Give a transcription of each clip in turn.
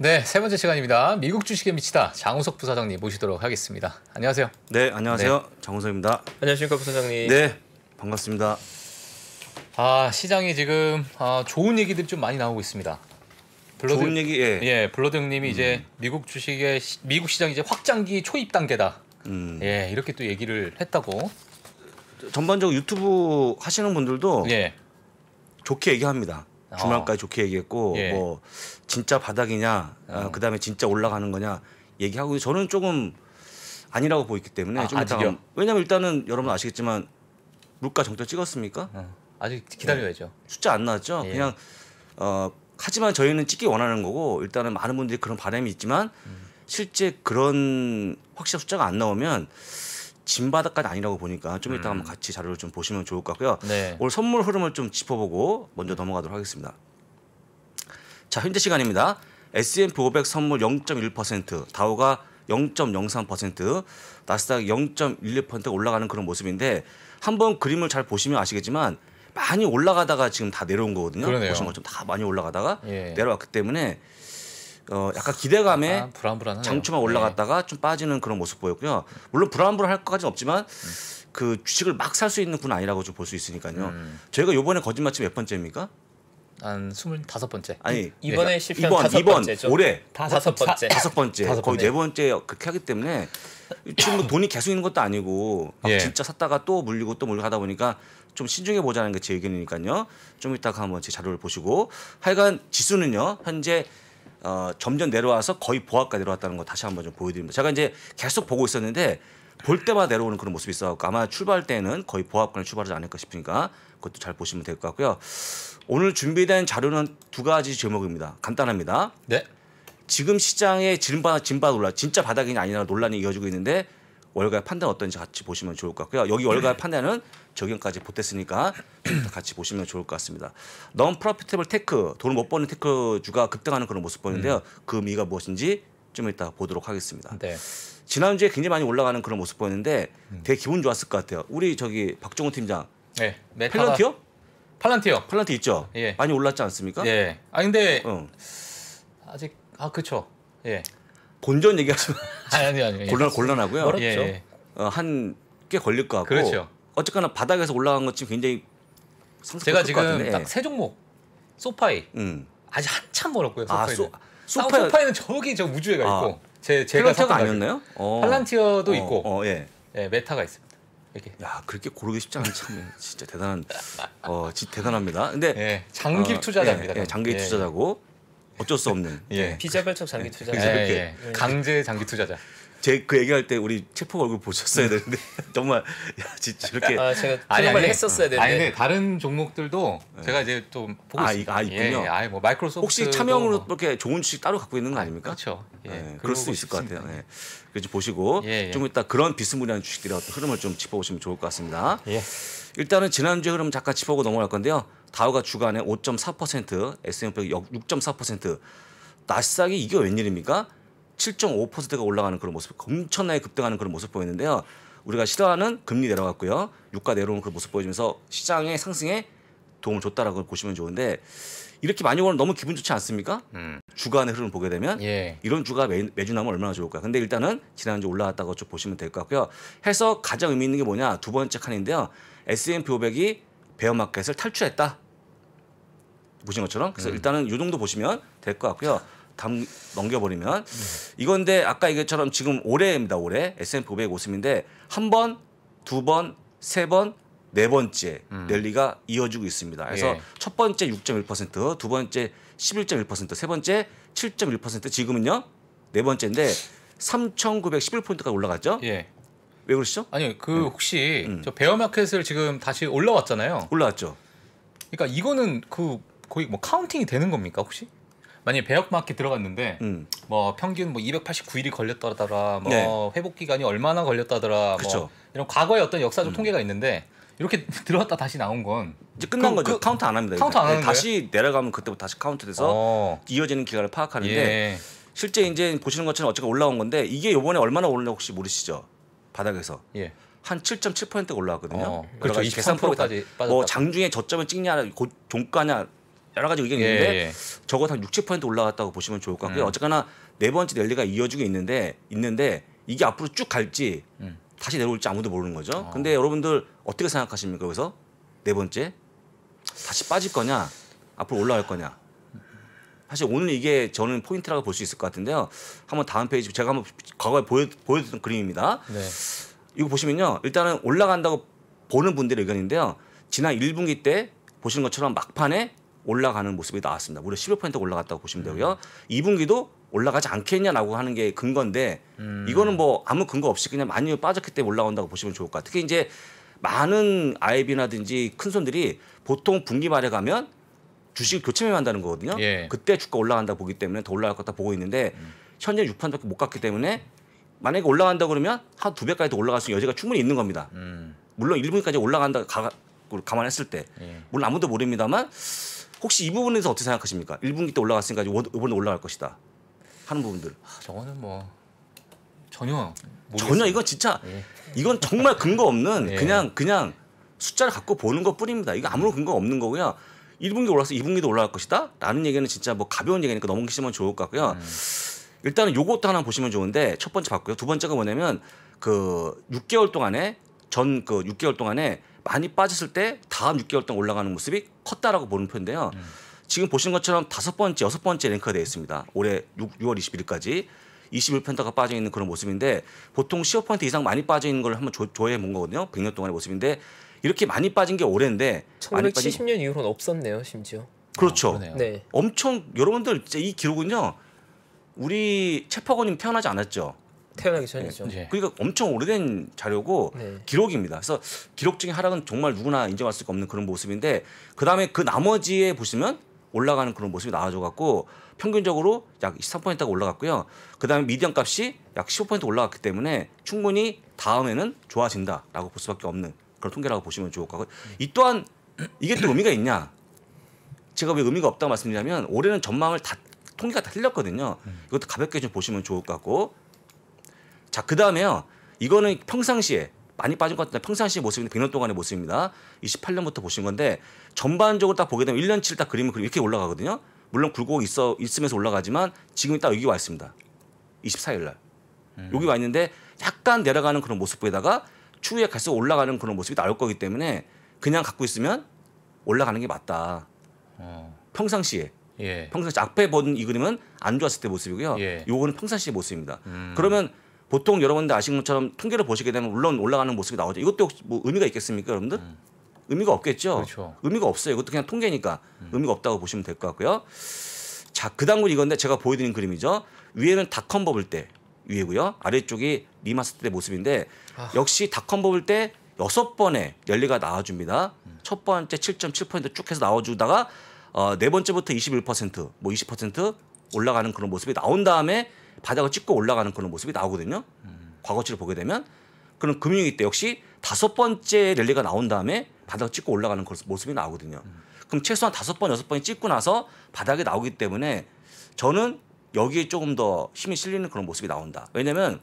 네, 세 번째 시간입니다. 미국 주식에 미치다 장우석 부사장님 모시도록 하겠습니다. 안녕하세요. 네, 안녕하세요. 네. 장우석입니다. 안녕하십니까 부사장님. 네, 반갑습니다. 아 시장이 지금 아, 좋은 얘기들이 좀 많이 나오고 있습니다. 블러드, 좋은 얘기 예. 예, 블러드 님이 음. 이제 미국 주식의 시, 미국 시장 이제 확장기 초입 단계다. 음. 예, 이렇게 또 얘기를 했다고. 전반적으로 유튜브 하시는 분들도 예. 좋게 얘기합니다. 주말까지 좋게 얘기했고 예. 뭐 진짜 바닥이냐 어, 그다음에 진짜 올라가는 거냐 얘기하고 저는 조금 아니라고 보이기 때문에 아, 좀 이따가 왜냐면 일단은 여러분 아시겠지만 물가 정점 찍었습니까? 어, 아직 기다려야죠. 네. 숫자 안 나왔죠. 예. 그냥 어 하지만 저희는 찍기 원하는 거고 일단은 많은 분들이 그런 바람이 있지만 음. 실제 그런 확실한 숫자가 안 나오면 진바닥까지 아니라고 보니까 좀 이따 음. 한번 같이 자료를 좀 보시면 좋을 것 같고요. 네. 오늘 선물 흐름을 좀 짚어보고 먼저 넘어가도록 하겠습니다. 자 현재 시간입니다. S&P 500 선물 0.1%, 다우가 0.03%, 나스닥 0.11% 올라가는 그런 모습인데 한번 그림을 잘 보시면 아시겠지만 많이 올라가다가 지금 다 내려온 거거든요. 그러네요. 보신 것처다 많이 올라가다가 예. 내려왔기 때문에 어, 약간 기대감에 아, 장초만 네. 올라갔다가 네. 좀 빠지는 그런 모습 보였고요. 물론 불안불안할 것까지는 없지만 음. 그 주식을 막 살 수 있는 분 아니라고 좀 볼 수 있으니까요. 음. 저희가 요번에 거짓말치 몇 번째입니까? 한스물 번째. 아니 이번에 실패한 네. 이번, 다섯 이번, 번째죠. 올해 다섯 번째. 다섯 번째. 다섯 거의 네 번째 그렇게 하기 때문에 지금 뭐 돈이 계속 있는 것도 아니고 예. 진짜 샀다가 또 물리고 또 물리고 하다 보니까 좀 신중해 보자는 게 제 의견이니까요. 좀 이따가 한번 제 자료를 보시고 하여간 지수는요 현재 어, 점점 내려와서 거의 보합가 내려왔다는 거 다시 한번 좀 보여드립니다. 제가 이제 계속 보고 있었는데 볼 때마다 내려오는 그런 모습이 있어갖 아마 출발 때는 거의 보합권을 출발하지 않을까 싶으니까 그것도 잘 보시면 될 것 같고요. 오늘 준비된 자료는 두 가지 제목입니다. 간단합니다. 네. 지금 시장에 진바 진바 논란, 진짜 바닥이 아니라 논란이 이어지고 있는데 월가의 판단 어떤지 같이 보시면 좋을 것 같고요. 여기 월가의 네. 판단은 적용까지 보탰으니까 같이 보시면 좋을 것 같습니다. 넌 프로피테블 테크, 돈을 못 버는 테크주가 급등하는 그런 모습 보이는데요. 음. 그 의미가 무엇인지 좀 이따 보도록 하겠습니다. 네. 지난주에 굉장히 많이 올라가는 그런 모습 보였는데 음. 되게 기분 좋았을 것 같아요. 우리 저기 박종훈 팀장. 네. 메 팔런티어? 팔란티어. 팔란티 있죠. 예. 많이 올랐지 않습니까? 예. 아 근데 응. 어. 아직 아 그렇죠. 예. 본전 얘기하시면 아니 아니 아니. 곤란 곤란하고요. 어렵죠. 예. 어, 한꽤 걸릴 것 같고. 그렇죠. 어쨌거나 바닥에서 올라간 것 지금 굉장히 제가 지금 딱세 예. 종목 소파이 음. 아직 한참 멀었고요. 소파이는. 아, 소, 소파이... 아, 소파이는 저기 저 우주에가 아, 있고 아, 제 제가 팔란 아니었나요? 어. 팔란티어도 어, 있고 어, 예. 예. 메타가 있습니다. 이렇게. 야 그렇게 고르기 쉽지 않은참요 네, 진짜 대단한 어 진짜 대단합니다. 근데 예, 장기 어, 예, 투자자입니다. 예, 장기 예, 투자자고 어쩔 수 없는 비자별적 네, 장기 투자자. 강제 장기 투자자. 제그 얘기할 때 우리 체포 얼굴 보셨어야 음. 되는데 정말 야 진짜 이렇게 아 제가 아니, 했었어야 되는데. 아니 근데 다른 종목들도 네. 제가 이제 좀 보고 아, 있습니아 있군요. 예, 예. 아뭐 마이크로소프트 혹시 참여형으로 뭐. 이렇게 좋은 주식 따로 갖고 있는 거 아닙니까? 그렇죠. 예, 네, 그럴 수 있을 싶습니다. 것 같아요. 네. 그래서 보시고 예, 예. 좀 이따 그런 비스무리한 주식들의 어떤 흐름을 좀 짚어보시면 좋을 것 같습니다. 예. 일단은 지난주에 흐름 잠깐 짚어보고 넘어갈 건데요. 다우가 주간에 5.4%, S&P 6.4%, 나스닥이 이게 웬일입니까? 7.5%가 올라가는 그런 모습, 엄청나게 급등하는 그런 모습 보였는데요. 우리가 싫어하는 금리 내려갔고요. 유가 내려오는 그런 모습 보여주면서 시장의 상승에 도움을 줬다라고 보시면 좋은데 이렇게 많이 오면 너무 기분 좋지 않습니까? 음. 주간의 흐름을 보게 되면 예. 이런 주가 매, 매주 나면 얼마나 좋을까? 근데 일단은 지난주 올라왔다고 좀 보시면 될 것 같고요. 해서 가장 의미 있는 게 뭐냐? 두 번째 칸인데요. S&P 500이 베어마켓을 탈출했다. 보신 것처럼 그래서 음. 일단은 이 정도 보시면 될 것 같고요. 담 넘겨버리면 이건데 아까 이것처럼 지금 올해입니다. 올해 S&P 500 오슴인데 한 번, 두 번, 세 번, 네 번째 음. 랠리가 이어지고 있습니다. 그래서 예. 첫 번째 6.1%, 두 번째 11.1%, 세 번째 7.1%, 지금은요 네 번째인데 3,911포인트까지 올라갔죠. 예. 왜 그러시죠? 아니 그 네. 혹시 음. 저 베어마켓을 지금 다시 올라왔잖아요. 올라왔죠. 그러니까 이거는 그 거의 뭐 카운팅이 되는 겁니까 혹시? 만약에 배역마켓 들어갔는데 음. 뭐 평균 뭐 289일이 걸렸다더라 뭐 네. 회복 기간이 얼마나 걸렸다더라 뭐 이런 과거의 어떤 역사적 음. 통계가 있는데 이렇게 들어왔다 다시 나온 건 이제 끝난 그 거죠. 그, 카운트 안 합니다. 카운트 안 하는 네, 다시 내려가면 그때부터 다시 카운트돼서 어. 이어지는 기간을 파악하는데 예. 실제 이제 보시는 것처럼 어쨌든 올라온 건데 이게 요번에 얼마나 올랐나 혹시 모르시죠? 바닥에서. 예. 한 7.7%가 올라왔거든요. 어, 그렇죠. 계산 그러니까 프로까지 뭐 장중에 저점을 찍냐, 고, 종가냐 여러 가지 의견이 있는데 예, 예. 적어도 한 60, 7 올라갔다고 보시면 좋을 것 같고요. 음. 어쨌거나 네 번째 랠리가 이어지고 있는데 있는데 이게 앞으로 쭉 갈지 음. 다시 내려올지 아무도 모르는 거죠. 어. 근데 여러분들 어떻게 생각하십니까? 그래서 네 번째 다시 빠질 거냐 앞으로 올라갈 거냐 사실 오늘 이게 저는 포인트라고 볼 수 있을 것 같은데요. 한번 다음 페이지 제가 한번 과거에 보여, 보여드렸던 그림입니다. 네. 이거 보시면요. 일단은 올라간다고 보는 분들의 의견인데요. 지난 1분기 때 보시는 것처럼 막판에 올라가는 모습이 나왔습니다. 무려 15% 올라갔다고 보시면 되고요. 음. 2분기도 올라가지 않겠냐라고 하는 게 근거인데 음. 이거는 뭐 아무 근거 없이 그냥 많이 빠졌기 때문에 올라온다고 보시면 좋을 것 같아요. 특히 이제 많은 아이비나든지 큰 손들이 보통 분기 말에 가면 주식 교체 매매한다는 거거든요. 예. 그때 주가 올라간다 보기 때문에 더 올라갈 것같다 보고 있는데 음. 현재 6판밖에 못 갔기 때문에 만약에 올라간다 그러면 한 두 배까지 더 올라갈 수 있는 여지가 충분히 있는 겁니다. 음. 물론 1분기까지 올라간다 가, 감안했을 때 예. 물론 아무도 모릅니다만 혹시 이 부분에서 어떻게 생각하십니까? 1분기 때 올라갔으니까 이번에 올라갈 것이다 하는 부분들. 아, 저거는 뭐 전혀 모르겠어요. 전혀 이건 진짜 예. 이건 정말 근거 없는 예. 그냥 그냥 숫자를 갖고 보는 것뿐입니다. 이거 아무런 근거 없는 거고요. 1분기 올라서 2분기도 올라갈 것이다. 라는 얘기는 진짜 뭐 가벼운 얘기니까 넘기시면 좋을 것 같고요. 음. 일단은 요것도 하나 보시면 좋은데 첫 번째 봤고요. 두 번째가 뭐냐면 그 6개월 동안에 전 그 6개월 동안에 많이 빠졌을 때 다음 6개월 동안 올라가는 모습이 컸다라고 보는 편인데요. 음. 지금 보신 것처럼 다섯 번째, 여섯 번째 랭크가 되어 있습니다. 올해 6, 6월 21일까지 21%가 빠져 있는 그런 모습인데 보통 15% 이상 많이 빠져 있는 걸 한번 조, 회해본 거거든요. 100년 동안의 모습인데 이렇게 많이 빠진 게 올해인데 1970년 빠진... 이후로는 없었네요, 심지어. 그렇죠. 아, 네. 엄청 여러분들 이 기록은요. 우리 체퍼건님 태어나지 않았죠. 태어나기 전이죠. 네. 네. 그러니까 엄청 오래된 자료고 네. 기록입니다. 그래서 기록 중에 하락은 정말 누구나 인정할 수가 없는 그런 모습인데 그 다음에 그 나머지에 보시면 올라가는 그런 모습이 나와줘 갖고 평균적으로 약 13%가 올라갔고요. 그다음에 미디엄 값이 약 15% 올라갔기 때문에 충분히 다음에는 좋아진다라고 볼 수밖에 없는 그런 통계라고 보시면 좋을 것 같고 이 또한 이게 또 의미가 있냐? 제가 왜 의미가 없다고 말씀드리냐면 올해는 전망을 다 통계가 다 틀렸거든요. 음. 이것도 가볍게 좀 보시면 좋을 것 같고 자, 그 다음에요. 이거는 평상시에 많이 빠진 것 같은데 평상시 모습인데 100년 동안의 모습입니다. 28년부터 보신 건데 전반적으로 딱 보게 되면 1년치를 딱 그리면 이렇게 올라가거든요. 물론 굴곡 있어 있으면서 올라가지만 지금 딱 여기 와 있습니다. 24일 날 음. 여기 와 있는데 약간 내려가는 그런 모습에다가 추후에 갈수록 올라가는 그런 모습이 나올 거기 때문에 그냥 갖고 있으면 올라가는 게 맞다. 어. 평상시에 예. 평상시 앞에 본 이 그림은 안 좋았을 때 모습이고요. 예. 요거는 평상시의 모습입니다. 음. 그러면 보통 여러분들 아시는 것처럼 통계를 보시게 되면 물론 올라가는 모습이 나오죠. 이것도 혹시 뭐 의미가 있겠습니까, 여러분들? 음. 의미가 없겠죠. 그렇죠. 의미가 없어요. 이것도 그냥 통계니까 음. 의미가 없다고 보시면 될 것 같고요. 자, 그 다음은 이건데 제가 보여드린 그림이죠. 위에는 닷컴 버블 때 위에고요. 아래쪽이 리마스터 때 모습인데 아. 역시 닷컴 버블 때 여섯 번의 랠리가 나와줍니다. 음. 첫 번째 7.7포인트 쭉 해서 나와주다가 어, 네 번째부터 21%, 뭐 20% 올라가는 그런 모습이 나온 다음에 바닥을 찍고 올라가는 그런 모습이 나오거든요. 음. 과거치를 보게 되면 그런 금융위기 때 역시 다섯 번째 랠리가 나온 다음에 바닥을 찍고 올라가는 그 모습이 나오거든요. 음. 그럼 최소한 다섯 번 여섯 번이 찍고 나서 바닥에 나오기 때문에 저는 여기에 조금 더 힘이 실리는 그런 모습이 나온다. 왜냐면 하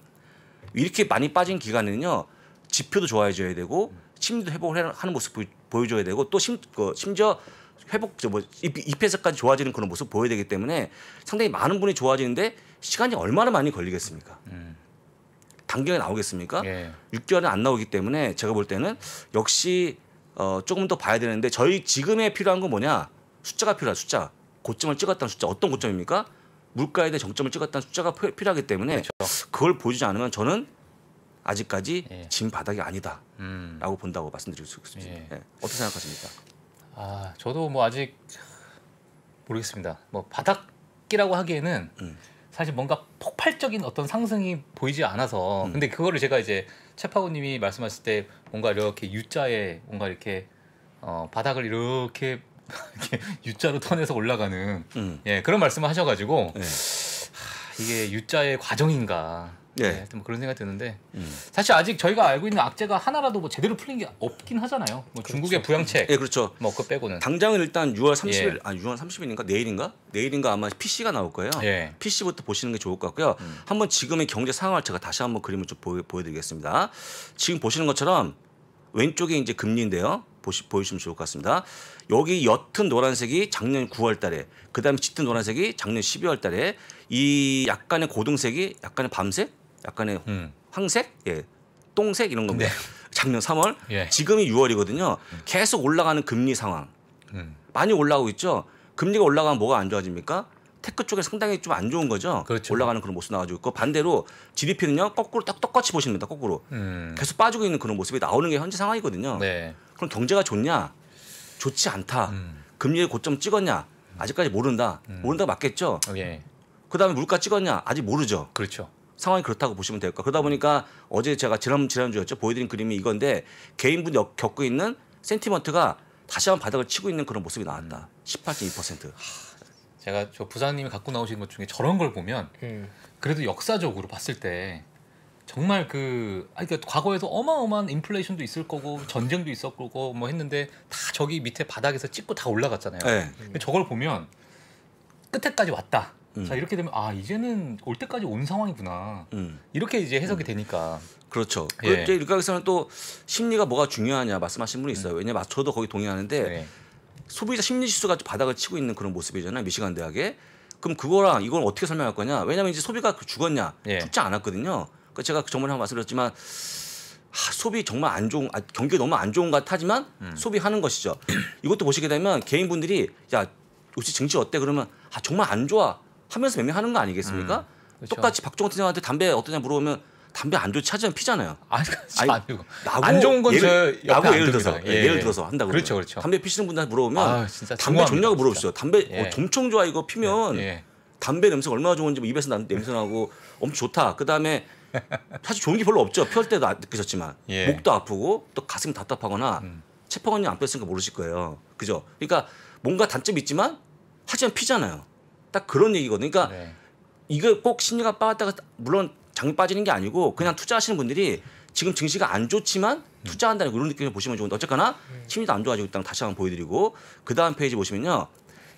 이렇게 많이 빠진 기간은요 지표도 좋아져야 되고 심리도 회복을 하는 모습 보여줘야 되고 또 심, 그 심지어 회복 뭐 입, 입에서까지 좋아지는 그런 모습 보여야 되기 때문에 상당히 많은 분이 좋아지는데 시간이 얼마나 많이 걸리겠습니까? 음. 단경에 나오겠습니까? 예. 6개월은 안 나오기 때문에 제가 볼 때는 역시 어, 조금 더 봐야 되는데 저희 지금에 필요한 건 뭐냐? 숫자가 필요한 숫자. 고점을 찍었다는 숫자 어떤 고점입니까? 물가에 대해 정점을 찍었다는 숫자가 필요하기 때문에 그렇죠. 그걸 보여주지 않으면 저는 아직까지 예. 진 바닥이 아니다라고 음. 본다고 말씀드리고 있습니다 예. 예. 어떻게 생각하십니까? 아 저도 뭐 아직 모르겠습니다. 뭐 바닥이라고 하기에는 음. 사실 뭔가 폭발적인 어떤 상승이 보이지 않아서 음. 근데 그거를 제가 이제 최파고님이 말씀하실 때 뭔가 이렇게 U자에 뭔가 이렇게 어, 바닥을 이렇게 이렇게 U자로 턴해서 올라가는 음. 예 그런 말씀을 하셔가지고 네. 하, 이게 U자의 과정인가 예. 네. 네뭐 그런 생각이 드는데 음. 사실 아직 저희가 알고 있는 악재가 하나라도 뭐 제대로 풀린 게 없긴 하잖아요. 뭐 그렇죠. 중국의 부양책. 예, 그렇죠. 뭐그 빼고는 당장은 일단 6월 30일, 예. 아 6월 30일인가 내일인가 내일인가 아마 PC가 나올 거예요. 예. PC부터 보시는 게 좋을 것 같고요. 음. 한번 지금의 경제 상황을 제가 다시 한번 그림을 좀 보여, 보여드리겠습니다. 지금 보시는 것처럼 왼쪽에 이제 금리인데요. 보시, 보시면 좋을 것 같습니다. 여기 옅은 노란색이 작년 9월 달에, 그 다음에 짙은 노란색이 작년 12월 달에, 이 약간의 고등색이 약간의 밤색, 약간의 음. 황색, 예, 똥색 이런 겁니다. 네. 작년 3월, 예. 지금이 6월이거든요. 음. 계속 올라가는 금리 상황. 음. 많이 올라오고 있죠. 금리가 올라가면 뭐가 안 좋아집니까? 테크 쪽에 상당히 좀 안 좋은 거죠. 그렇죠. 올라가는 그런 모습 나와지고 있고 반대로 GDP는요 거꾸로 딱 똑같이 보십니다 거꾸로 음. 계속 빠지고 있는 그런 모습이 나오는 게 현재 상황이거든요. 네. 그럼 경제가 좋냐? 좋지 않다. 음. 금리의 고점 찍었냐? 아직까지 모른다. 음. 모른다 맞겠죠. 예. 그다음에 물가 찍었냐? 아직 모르죠. 그렇죠. 상황이 그렇다고 보시면 될 거. 그러다 보니까 어제 제가 지난 지난주였죠. 보여드린 그림이 이건데 개인분이 겪고 있는 센티먼트가 다시 한번 바닥을 치고 있는 그런 모습이 나왔다. 음. 18.2%. 제가 저 부장님이 갖고 나오신 것 중에 저런 걸 보면 음. 그래도 역사적으로 봤을 때 정말 그 아니 그러니까 과거에도 어마어마한 인플레이션도 있을 거고 전쟁도 있었고 뭐 했는데 다 저기 밑에 바닥에서 찍고 다 올라갔잖아요. 네. 근데 저걸 보면 끝에까지 왔다. 음. 자 이렇게 되면 아 이제는 올 때까지 온 상황이구나 음. 이렇게 이제 해석이 음. 되니까 그렇죠. 예. 그때 일각에서는 또 심리가 뭐가 중요하냐 말씀하신 분이 있어요. 음. 왜냐면 아, 저도 거기 동의하는데 네. 소비자 심리 지수가 바닥을 치고 있는 그런 모습이잖아요. 미시간 대학에 그럼 그거랑 이걸 어떻게 설명할 거냐? 왜냐면 이제 소비가 그 죽었냐 예. 죽지 않았거든요. 그 제가 그 전번에 한번 말씀드렸지만. 하, 소비 정말 안 좋은 아, 경기 가 너무 안 좋은 것 같지만 음. 소비하는 것이죠. 이것도 보시게 되면 개인분들이 야요시 증시 어때 그러면 아 정말 안 좋아 하면서 맹맹하는 거 아니겠습니까? 음, 그렇죠. 똑같이 박종원 팀장한테 담배 어떠냐 물어보면 담배 안 좋지 하지만 피잖아요. 아, 아니, 아니 아니고. 나고 안 좋은 건저 나고 예를 들어서 예. 를 예. 들어서 한다고. 그렇죠, 그렇죠. 담배 피시는 분한테 들 물어보면 아, 담배 좋냐고 물어보시죠. 담배 예. 어, 엄청 좋아 이거 피면 예. 예. 담배 냄새 가 얼마나 좋은지 뭐 입에서 난 냄새 나고 엄청 좋다. 그 다음에 사실 좋은 게 별로 없죠. 피울 때도 느끼셨지만 예. 목도 아프고 또 가슴 답답하거나 음. 체포관이 안 뺐으니까 모르실 거예요. 그죠? 그러니까 뭔가 단점이 있지만 하지만 피잖아요. 딱 그런 얘기거든요. 그러니까 네. 이거 꼭 심리가 빠졌다가 물론 장이 빠지는 게 아니고 그냥 네. 투자하시는 분들이 지금 증시가 안 좋지만 네. 투자한다는 그런 느낌을 보시면 좋은데 어쨌거나 네. 심리도 안 좋아지고 일단 다시 한번 보여드리고 그 다음 페이지 보시면요.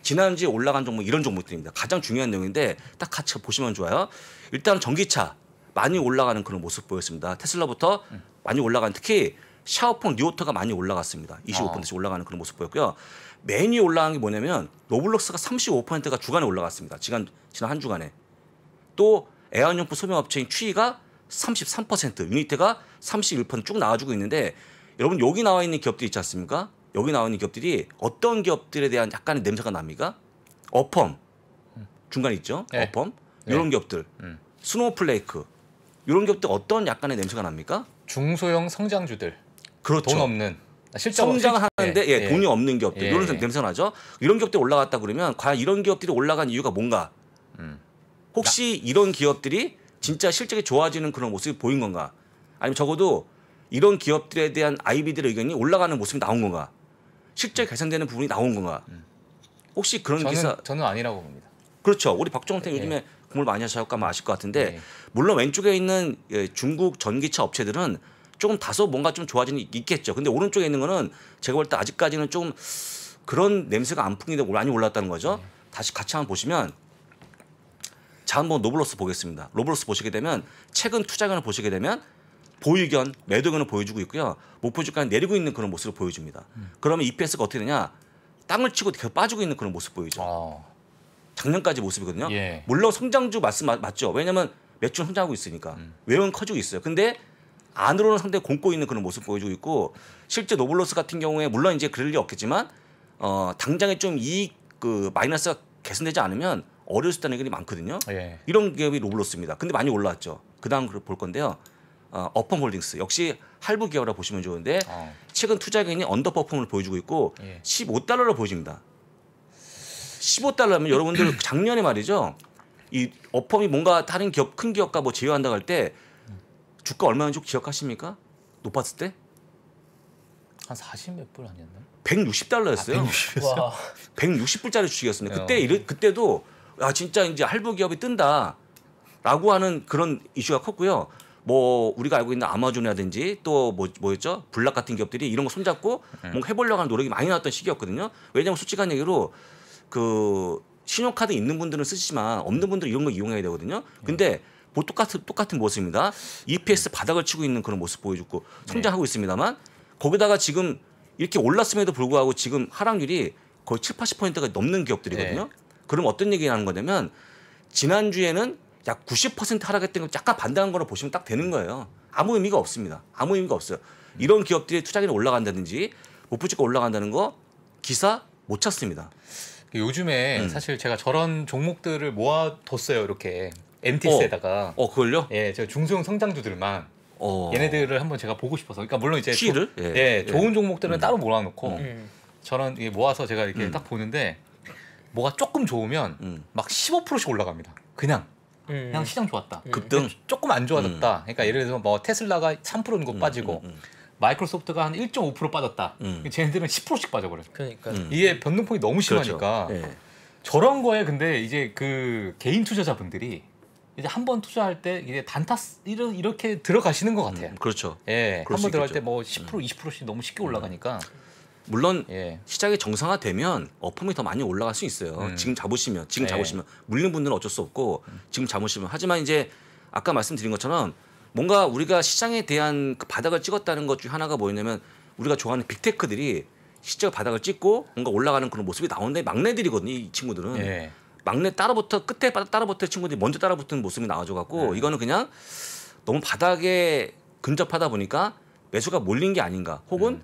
지난주에 올라간 종목 이런 종목들입니다. 가장 중요한 내용인데 딱 같이 보시면 좋아요. 일단 전기차 많이 올라가는 그런 모습 보였습니다. 테슬라부터 많이 올라간 특히 샤오펑 리오터가 많이 올라갔습니다. 25%씩 아. 올라가는 그런 모습 보였고요. 메인에 올라간 게 뭐냐면 로블록스가 35%가 주간에 올라갔습니다. 지난 지난 한 주간에 또 애완용품 소매업체인 추이가 33% 유니테가 31%쭉 나와주고 있는데 여러분 여기 나와 있는 기업들 있지 않습니까? 여기 나와 있는 기업들이 어떤 기업들에 대한 약간의 냄새가 납니까? 어펌 중간에 있죠. 네. 어펌 이런 네. 기업들 음. 스노우플레이크 이런 기업들 어떤 약간의 냄새가 납니까? 중소형 성장주들 그렇죠. 돈 없는 아, 성장하는데 예, 예, 돈이 예. 없는 기업들 예. 이런 예. 냄새 나죠. 이런 기업들이 올라갔다 그러면 과연 이런 기업들이 올라간 이유가 뭔가? 음. 혹시 이런 기업들이 진짜 실적이 좋아지는 그런 모습이 보인 건가? 아니면 적어도 이런 기업들에 대한 IB들의 의견이 올라가는 모습이 나온 건가? 실적 음. 개선되는 부분이 나온 건가? 음. 혹시 그런 저는, 기사 저는 아니라고 봅니다. 그렇죠. 우리 박종원 예. 대 요즘에 공부를 많이 하셔서 아마 아실 것 같은데 물론 왼쪽에 있는 중국 전기차 업체들은 조금 다소 뭔가 좀 좋아지는 있겠죠. 근데 오른쪽에 있는 거는 제가 볼 때 아직까지는 좀 그런 냄새가 안 풍기는데 많이 올랐다는 거죠. 네. 다시 같이 한번 보시면 자 한번 노블로스 보겠습니다. 로블로스 보시게 되면 최근 투자견을 보시게 되면 보유견, 매도견을 보여주고 있고요. 목표 주가 내리고 있는 그런 모습을 보여줍니다. 음. 그러면 EPS가 어떻게 되냐? 땅을 치고 계속 빠지고 있는 그런 모습 보이죠. 어. 작년까지 모습이거든요. 예. 물론 성장주 말씀 맞죠. 왜냐하면 매출 성장하고 있으니까 음. 외형 은 커지고 있어요. 근데 안으로는 상당히 곰고 있는 그런 모습 보여주고 있고 실제 노블로스 같은 경우에 물론 이제 그럴 리 없겠지만 어 당장에 좀 이익 그 마이너스가 개선되지 않으면 어려웠다는의견이 많거든요. 예. 이런 기업이 노블로스입니다. 근데 많이 올라왔죠. 그다음 볼 건데요. 어, 어펌홀딩스 역시 할부 기업이라 보시면 좋은데 어. 최근 투자금이 언더퍼폼을 보여주고 있고 예. 15달러로 보여집니다. 15달러면 여러분들 작년에 말이죠. 이 어펌이 뭔가 다른 기업 큰 기업과 뭐 제휴한다고 할때 주가 얼마인지 기억하십니까? 높았을 때? 한 40몇불 아니었나? 160달러였어요. 아, 1 6 0이 160불짜리 주식이었습니다. 그때 네. 이르, 그때도 아 진짜 이제 할부 기업이 뜬다라고 하는 그런 이슈가 컸고요. 뭐 우리가 알고 있는 아마존이라든지 또 뭐, 뭐였죠 블락 같은 기업들이 이런 거 손잡고 네. 뭔 해보려고 하는 노력이 많이 나왔던 시기였거든요. 왜냐하면 솔직한 얘기로 그 신용카드 있는 분들은 쓰시지만 없는 분들은 이런 거 이용해야 되거든요. 근데 네. 뭐 똑같은 똑같은 모습입니다. EPS 네. 바닥을 치고 있는 그런 모습 보여주고 네. 성장하고 있습니다만 거기다가 지금 이렇게 올랐음에도 불구하고 지금 하락률이 거의 7, 80%가 넘는 기업들이거든요. 네. 그럼 어떤 얘기하는 거냐면 지난주에는 약 90% 하락했던 걸 약간 반대한 거로 보시면 딱 되는 거예요. 아무 의미가 없습니다. 아무 의미가 없어요. 이런 기업들이 투자금이 올라간다든지 목프주가 올라간다는 거 기사 못 찾습니다. 요즘에 음. 사실 제가 저런 종목들을 모아뒀어요 이렇게 MTS에다가 어, 어 그걸요? 예, 제가 중소형 성장주들만 어. 얘네들을 한번 제가 보고 싶어서. 그러니까 물론 이제 키를 조, 예, 예, 좋은 예. 종목들은 음. 따로 몰아놓고 음. 음. 저는 이게 모아서 제가 이렇게 음. 딱 보는데 뭐가 조금 좋으면 음. 막 15%씩 올라갑니다. 그냥. 음. 그냥 시장 좋았다. 급등 조금 안 좋아졌다. 그러니까 예를 들어서 뭐 테슬라가 3%인 거 빠지고 마이크로소프트가 한 1.5% 빠졌다. 쟤네들은 10%씩 빠져버려요. 그러니까 이게 변동폭이 너무 그렇죠. 심하니까 그렇죠. 예. 저런 거에 근데 이제 그 개인 투자자분들이 이제 한 번 투자할 때 이게 단타 이렇게 런이 들어가시는 것 같아요. 음, 그렇죠. 예, 한 번 들어갈 때 뭐 10% 음. 20%씩 너무 쉽게 음. 올라가니까. 물론 예. 시장이 정상화되면 어펌이 더 많이 올라갈 수 있어요. 음. 지금 잡으시면 지금 예. 잡으시면 물린 분들은 어쩔 수 없고 음. 지금 잡으시면 하지만 이제 아까 말씀드린 것처럼 뭔가 우리가 시장에 대한 그 바닥을 찍었다는 것중 하나가 뭐였냐면 우리가 좋아하는 빅테크들이 시장 바닥을 찍고 뭔가 올라가는 그런 모습이 나오는데 막내들이거든요. 이 친구들은. 예. 막내 따라붙어 끝에 따라붙을 친구들이 먼저 따라붙은 모습이 나와줘갖고 네. 이거는 그냥 너무 바닥에 근접하다 보니까 매수가 몰린 게 아닌가 혹은 음.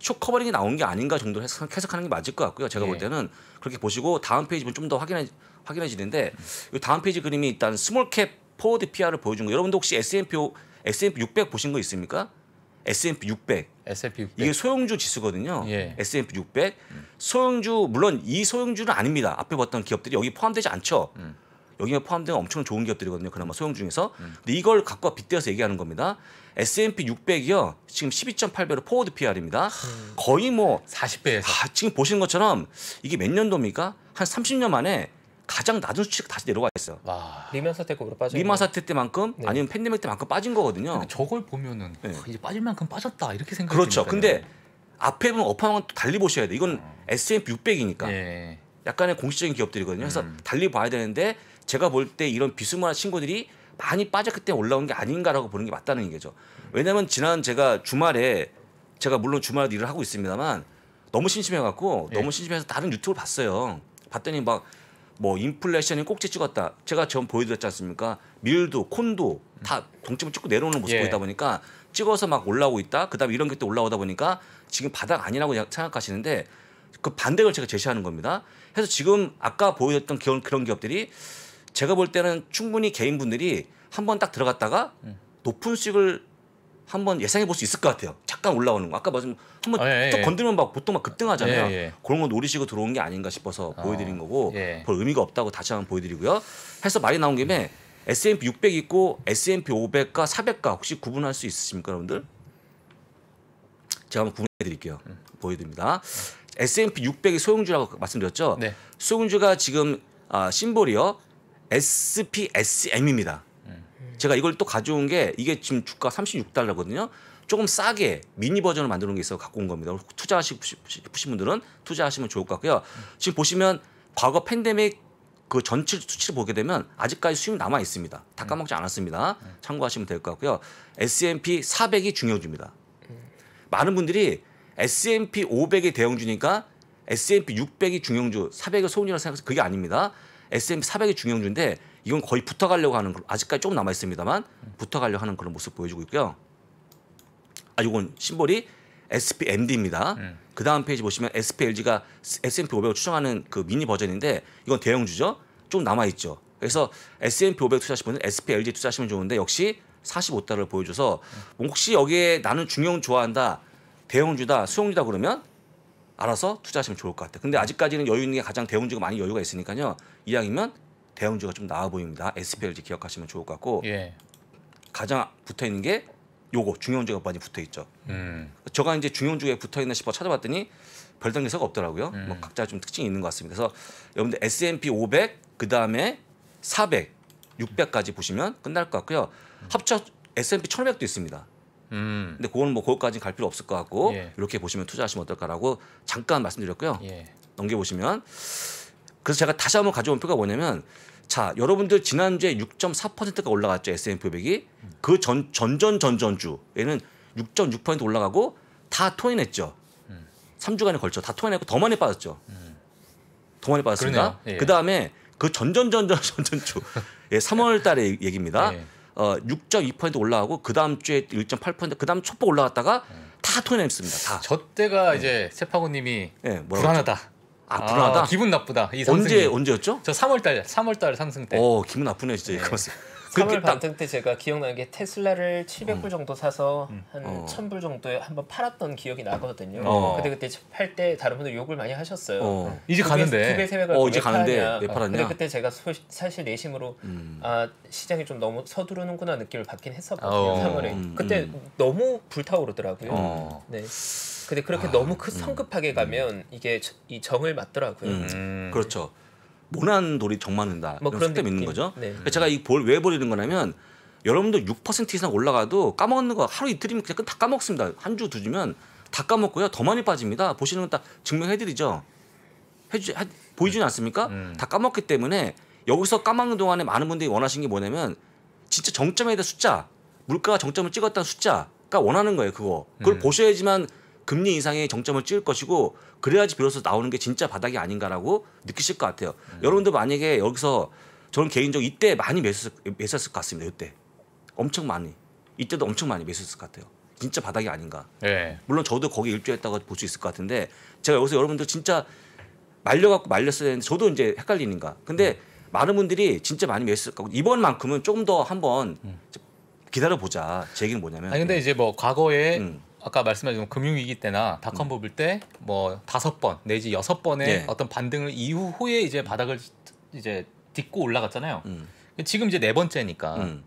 숏 커버링이 나온 게 아닌가 정도로 해석, 해석하는 게 맞을 것 같고요. 제가 네. 볼 때는 그렇게 보시고 다음 페이지 좀더 확인해 확인해지는데 음. 다음 페이지 그림이 일단 스몰캡 포워드 PR을 보여준 거 여러분도 혹시 S&P S&P 600 보신 거 있습니까? S&P 600. S&P 600. 이게 소형주 지수거든요. 예. S&P 600. 소형주 물론 이 소형주는 아닙니다. 앞에 봤던 기업들이 여기 포함되지 않죠. 음. 여기에 포함된 엄청 좋은 기업들이거든요. 그나마 소형 중에서. 음. 근데 이걸 갖고 빗대어서 얘기하는 겁니다. S&P 600이요. 지금 12.8배로 포워드 PR입니다. 음. 거의 뭐 40배에서. 아, 지금 보시는 것처럼 이게 몇 년도입니까? 한 30년 만에 가장 낮은 수치 다시 내려가 있어요. 와. 리만 사태급 빠져. 리만 사태 때만큼 네. 아니면 팬데믹 때만큼 빠진 거거든요. 저걸 보면은 네. 아, 이제 빠질 만큼 빠졌다 이렇게 생각. 그렇죠. 근데 앞에 보면 업황은 또 달리 보셔야 돼. 이건 어. S&P 600이니까 예. 약간의 공식적인 기업들이거든요. 그래서 음. 달리 봐야 되는데 제가 볼 때 이런 비스무리한 친구들이 많이 빠졌기 때문에 올라온 게 아닌가라고 보는 게 맞다는 얘기죠. 왜냐하면 지난 제가 주말에 제가 물론 주말에 일을 하고 있습니다만 너무 심심해갖고 예. 너무 심심해서 다른 유튜브를 봤어요. 봤더니 막뭐 인플레이션이 꼭지 찍었다. 제가 전 보여드렸지 않습니까? 밀도, 콘도 다 동점을 찍고 내려오는 모습 예. 보이다 보니까 찍어서 막 올라오고 있다. 그다음에 이런 게또 올라오다 보니까 지금 바닥 아니라고 생각하시는데 그 반대를 제가 제시하는 겁니다. 해서 지금 아까 보여줬던 그런 기업들이 제가 볼 때는 충분히 개인분들이 한번 딱 들어갔다가 음. 높은 수익을 한번 예상해 볼 수 있을 것 같아요. 잠깐 올라오는 거. 아까 말씀 한번 아, 예, 예. 건들면 막 보통 막 급등하잖아요. 예, 예, 그런 거 노리시고 들어온 게 아닌가 싶어서 어, 보여드린 거고 예. 별 의미가 없다고 다시 한번 보여드리고요. 해서 말이 나온 김에 S&P 600 있고 S&P 500과 400과 혹시 구분할 수 있으십니까, 여러분들? 제가 한번 구분해 드릴게요. 음. 보여드립니다. S&P 600이 소형주라고 말씀드렸죠. 네. 소형주가 지금 아, 심볼이요. SPSM입니다. 제가 이걸 또 가져온 게 이게 지금 주가 36달러거든요. 조금 싸게 미니 버전을 만드는 게 있어서 갖고 온 겁니다. 투자하시고 싶으신 분들은 투자하시면 좋을 것 같고요. 지금 보시면 과거 팬데믹 그 전체 수치를 보게 되면 아직까지 수익 남아 있습니다. 다 네. 까먹지 않았습니다. 네. 참고하시면 될 것 같고요. S&P 400이 중요합니다. 많은 분들이 S&P 500이 대형주니까 S&P 600이 중형주, 400이 소형이라고 생각해서 그게 아닙니다. S&P 400이 중형주인데 이건 거의 붙어가려고 하는 아직까지 조금 남아 있습니다만 붙어가려고 하는 그런 모습 보여주고 있고요. 아 이건 심볼이 SPMD입니다. 음. 네. 그 다음 페이지 보시면 SPLG가 S&P 500을 추정하는 그 미니 버전인데 이건 대형주죠. 좀 남아 있죠. 그래서 S&P 500 투자하시는 분은 SPLG 투자하시면 좋은데 역시 45달러를 보여줘서 뭐 혹시 여기에 나는 중형 좋아한다, 대형주다, 수용주다 그러면 알아서 투자하시면 좋을 것 같아요. 근데 아직까지는 여유 있는 게 가장 대형주가 많이 여유가 있으니까요. 이왕이면 대형주가 좀 나아 보입니다. SPLG 기억하시면 좋을 것 같고 예. 가장 붙어 있는 게 요거 중형주가 많이 붙어 있죠. 음. 저가 이제 중형주에 붙어 있나 싶어 찾아봤더니 별다른 기사가 없더라고요. 음. 뭐 각자 좀 특징이 있는 것 같습니다. 그래서 여러분들 S&P 500 그다음에 400, 600까지 보시면 끝날 것 같고요. 음. 합쳐 S&P 1500도 있습니다. 음. 근데 그거는 뭐 거기까지 갈 필요 없을 것 같고 예. 이렇게 보시면 투자하시면 어떨까라고 잠깐 말씀드렸고요. 예. 넘겨 보시면 그래서 제가 다시 한번 가져온 표가 뭐냐면 자 여러분들 지난주에 6.4%가 올라갔죠 S&P 500이 그 전 전전 전전주에는 6.6% 올라가고 다 토해냈죠. 음. 3주간에 걸쳐 다 토해내고 더 많이 빠졌죠. 음. 더 많이 빠졌습니다. 예. 그다음에 그 전전전전 전전주 예, 3월 달의 얘기입니다. 예. 어, 6.2% 올라가고 그 다음 주에 1.8%그 다음 첫번 올라갔다가 예. 다 토해냈습니다. 다. 저 때가 이제 세파고님이 예, 불안하다. 아, 불안하다. 기분 나쁘다. 이 언제 언제였죠? 저 3월달 3월달 상승 때. 어 기분 나쁘네 진짜. 네. 맞습 3월 반등 때 제가 기억나는 게 테슬라를 700불 음. 정도 사서 음. 한 어. 1000불 정도에 한번 팔았던 기억이 나거든요. 어. 근데 그때 팔 때 다른 분들 욕을 많이 하셨어요. 어. 어. 이제 가는데. 두배 세배가 어, 이제 가는데 왜 팔았냐. 근데 그때 제가 소, 사실 내심으로 음. 아 시장이 좀 너무 서두르는구나 느낌을 받긴 했었거든요. 어. 3월에. 음, 그때 음. 너무 불타오르더라고요. 어. 네. 근데 그렇게 아, 너무 크, 음, 성급하게 음. 가면 이게 이 정을 맞더라고요. 음, 그렇죠. 모난 돌이 정맞는다 뭐 그런 느 있는 거죠. 네. 그러니까 제가 이 볼왜 버리는 거냐면 여러분도 6% 이상 올라가도 까먹는 거 하루 이틀이면 그냥 다 까먹습니다. 한 주 두 주면 다 까먹고요. 더 많이 빠집니다. 보시는 건 딱 증명해드리죠. 해주 해, 보이지는 네. 않습니까? 음. 다 까먹기 때문에 여기서 까먹는 동안에 많은 분들이 원하시는 게 뭐냐면 진짜 정점에 대한 숫자, 물가가 정점을 찍었다는 숫자가 원하는 거예요. 그거 그걸 음. 보셔야지만 금리 인상의 정점을 찍을 것이고 그래야지 비로소 나오는 게 진짜 바닥이 아닌가라고 느끼실 것 같아요. 음. 여러분들 만약에 여기서 저는 개인적으로 이때 많이 매수 했을것 같습니다. 이때 엄청 많이 이때도 엄청 많이 매수했을 것 같아요. 진짜 바닥이 아닌가. 네. 물론 저도 거기 일조했다고 볼 수 있을 것 같은데 제가 여기서 여러분들 진짜 말려갖고 말렸어야 되는데 저도 이제 헷갈리는가. 근데 음. 많은 분들이 진짜 많이 매수했을 것 같고 이번만큼은 조금 더 한번 음. 기다려보자. 제 얘기는 뭐냐면. 아니 근데 네. 이제 뭐 과거에 음. 아까 말씀하신 금융위기 때나 닷컴 부블 음. 때뭐 다섯 번 내지 여섯 번의 예. 어떤 반등을 이후 후에 이제 바닥을 이제 딛고 올라갔잖아요. 음. 지금 이제 네 번째니까 음.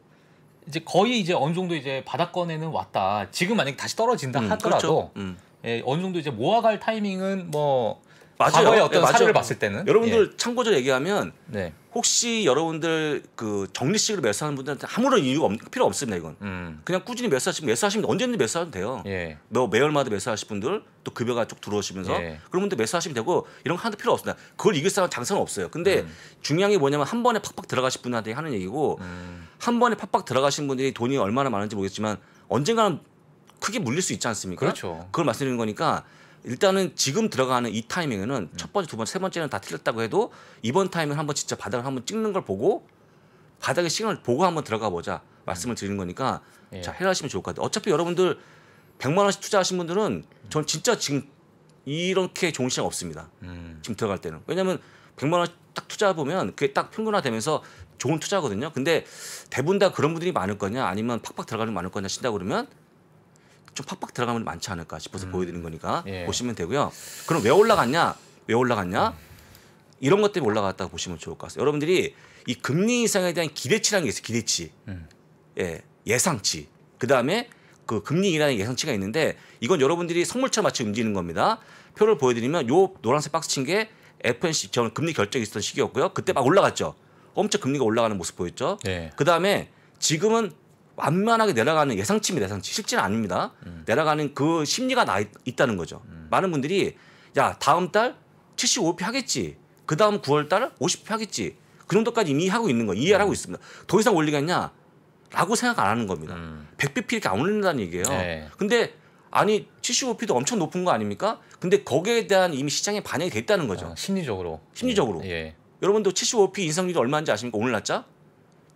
이제 거의 이제 어느 정도 이제 바닥권에는 왔다. 지금 만약에 다시 떨어진다 음, 하더라도 그렇죠. 음. 예, 어느 정도 이제 모아갈 타이밍은 뭐 맞아요. 과거의 어떤 예, 맞아를 봤을 때는 여러분들 예. 참고적 으로 얘기하면 네. 혹시 여러분들 그 정리식으로 매수하는 분들한테 아무런 이유가 없, 필요 없습니다 이건 음. 그냥 꾸준히 매수하시면 매수하시면 언제든지 매수하도 돼요 예. 너 뭐 매월마다 매수하실 분들 또 급여가 쭉 들어오시면서 예. 그런 분들 매수하시면 되고 이런 거 하나도 필요 없습니다 그걸 이길 사람 장사는 없어요 근데 음. 중요한 게 뭐냐면 한 번에 팍팍 들어가실 분한테 하는 얘기고 음. 한 번에 팍팍 들어가신 분들이 돈이 얼마나 많은지 모르겠지만 언젠가는 크게 물릴 수 있지 않습니까 그렇죠. 그걸 말씀드리는 거니까 일단은 지금 들어가는 이 타이밍에는 음. 첫 번째, 두 번째, 세 번째는 다 틀렸다고 해도 이번 타이밍 을 한번 진짜 바닥을 한번 찍는 걸 보고 바닥의 시간을 보고 한번 들어가 보자 말씀을 드리는 거니까 예. 자해결하시면 좋을 것 같아요. 어차피 여러분들 100만 원씩 투자하신 분들은 전 진짜 지금 이렇게 좋은 시장 없습니다. 음. 지금 들어갈 때는 왜냐하면 100만 원 딱 투자 해 보면 그게 딱 평균화되면서 좋은 투자거든요. 근데 대부분 다 그런 분들이 많을 거냐 아니면 팍팍 들어가는 게 많을 거냐 신다 그러면 좀 팍팍 들어가면 많지 않을까 싶어서 음. 보여드리는 거니까 예. 보시면 되고요. 그럼 왜 올라갔냐? 왜 올라갔냐? 음. 이런 것 때문에 올라갔다고 보시면 좋을 것 같아요. 여러분들이 이 금리 인상에 대한 기대치라는 게 있어요. 기대치. 음. 예, 예상치. 그다음에 그 금리 인하는 예상치가 있는데 이건 여러분들이 선물처럼 마치 움직이는 겁니다. 표를 보여드리면 요 노란색 박스 친 게 FNC 전 금리 결정이 있었던 시기였고요. 그때 막 올라갔죠. 엄청 금리가 올라가는 모습 보였죠. 네. 그다음에 지금은 완만하게 내려가는 예상치입니다. 예상치. 실제는 아닙니다. 음. 내려가는 그 심리가 나 있, 다는 거죠. 음. 많은 분들이 야 다음 달 75회 하겠지. 그 다음 9월 달 50회 하겠지. 그 정도까지 이미 하고 있는 거 이해를 음. 하고 있습니다. 더 이상 올리겠냐? 라고 생각 안 하는 겁니다. 음. 1 0 0 b 이렇게 안 올린다는 얘기예요. 네. 근데 아니 75p도 엄청 높은 거 아닙니까? 근데 거기에 대한 이미 시장에 반영이 됐다는 거죠. 아, 심리적으로. 심리적으로. 예. 여러분도 75p 인상률이 얼마인지 아십니까? 오늘 낮자?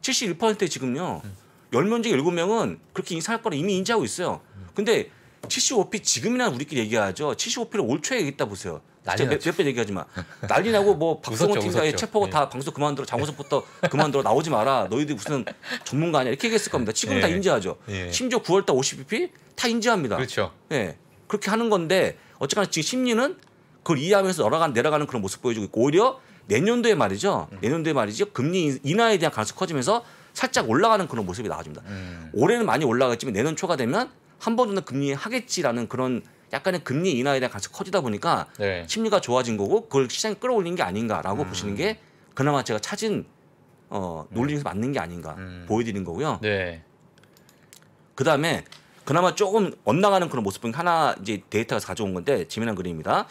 71%에 지금요. 음. 열명 중에 7 명은 그렇게 인사할 거라 이미 인지하고 있어요. 근데 75피 지금이나 우리끼리 얘기하죠. 75피를 올 초에 얘기했다 보세요. 진짜 몇번 얘기하지마. 난리 나고 뭐 박성원 팀장의 체포고 예. 다 방송 그만들어 장호섭부터 그만들어 나오지 마라. 너희들 무슨 전문가 아니야 이렇게 얘기했을 겁니다. 지금 예. 다 인지하죠. 예. 심지어 9월달 50피 다 인지합니다. 그렇죠. 예 그렇게 하는 건데 어쨌거나 지금 심리는 그걸 이해하면서 날아가 내려가는 그런 모습 보여주고 있고 오히려 내년도에 말이죠. 음. 내년도에 말이죠. 금리 인하에 대한 가능성이 커지면서 살짝 올라가는 그런 모습이 나와집니다. 음. 올해는 많이 올라갔지만 내년 초가 되면 한 번 정도 금리 하겠지라는 그런 약간의 금리 인하에 대한 가측이 커지다 보니까 네. 심리가 좋아진 거고 그걸 시장에 끌어올린 게 아닌가라고 음. 보시는 게 그나마 제가 찾은 어, 논리에서 음. 네. 맞는 게 아닌가 음. 보여드리는 거고요. 네. 그 다음에 그나마 조금 엇나가는 그런 모습은 하나 이제 데이터가 가져온 건데 재미난 그림입니다.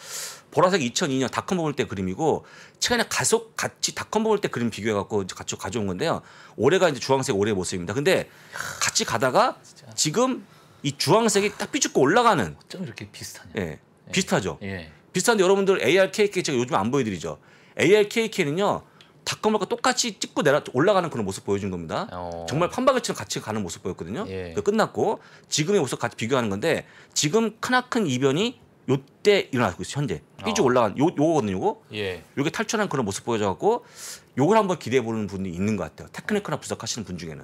보라색 2002년 닷컴 버블 때 그림이고 최근에 가속 같이 닷컴 버블 때 그림 비교해 갖고 같이 가져온 건데요. 올해가 이제 주황색 올해 모습입니다. 근데 같이 가다가 지금 이 주황색이 딱 삐죽고 올라가는 어쩜 이렇게 비슷하냐? 예. 비슷하죠. 예. 비슷한데 여러분들 ARKK 제가 요즘 안 보여드리죠. ARKK는요. 닷컴을과 똑같이 찍고 내려 올라가는 그런 모습 보여준 겁니다. 어. 정말 판박을처럼 같이 가는 모습 보였거든요. 예. 끝났고 지금의 모습 같이 비교하는 건데 지금 크나큰 이변이 요 때 일어나고 있어요 현재 어. 일찍 올라간 요 요거거든요 요거 예. 요게 탈출한 그런 모습 보여져갖고 요걸 한번 기대해 보는 분이 있는 것 같아요 테크니컬나 분석하시는 분 중에는